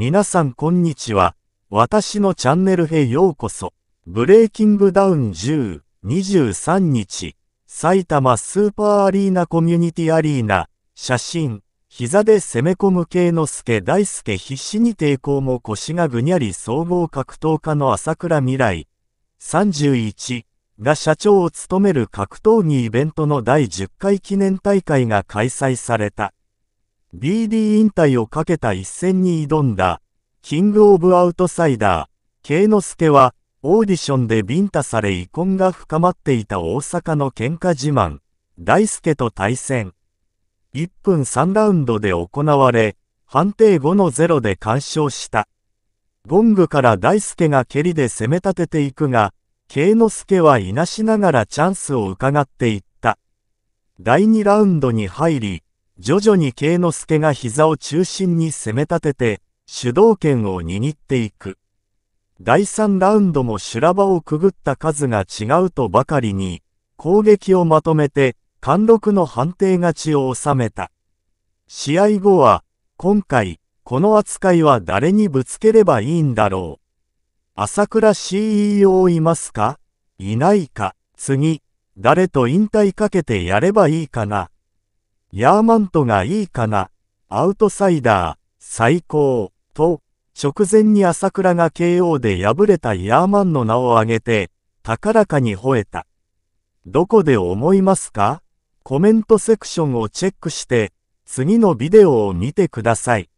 皆さんこんにちは。私のチャンネルへようこそ。ブレイキングダウン10、23日、埼玉スーパーアリーナコミュニティアリーナ、写真、膝で攻め込む系の助大輔必死に抵抗も腰がぐにゃり総合格闘家の朝倉未来、31が社長を務める格闘技イベントの第10回記念大会が開催された。BD 引退をかけた一戦に挑んだ、キングオブアウトサイダー、慶之助は、オーディションでビンタされ遺恨が深まっていた大阪の喧嘩自慢、大輔と対戦。1分3ラウンドで行われ、判定5の0で完勝した。ゴングから大輔が蹴りで攻め立てていくが、慶之助はいなしながらチャンスを伺っていった。第2ラウンドに入り、徐々に慶之助が膝を中心に攻め立てて、主導権を握っていく。第3ラウンドも修羅場をくぐった数が違うとばかりに、攻撃をまとめて、貫禄の判定勝ちを収めた。試合後は、今回、この扱いは誰にぶつければいいんだろう。朝倉 CEO いますかいないか、次、誰と引退かけてやればいいかな。ヤーマントがいいかな、アウトサイダー、最高、と、直前に朝倉が KO で敗れたヤーマンの名を挙げて、高らかに吠えた。どこで思いますかコメントセクションをチェックして、次のビデオを見てください。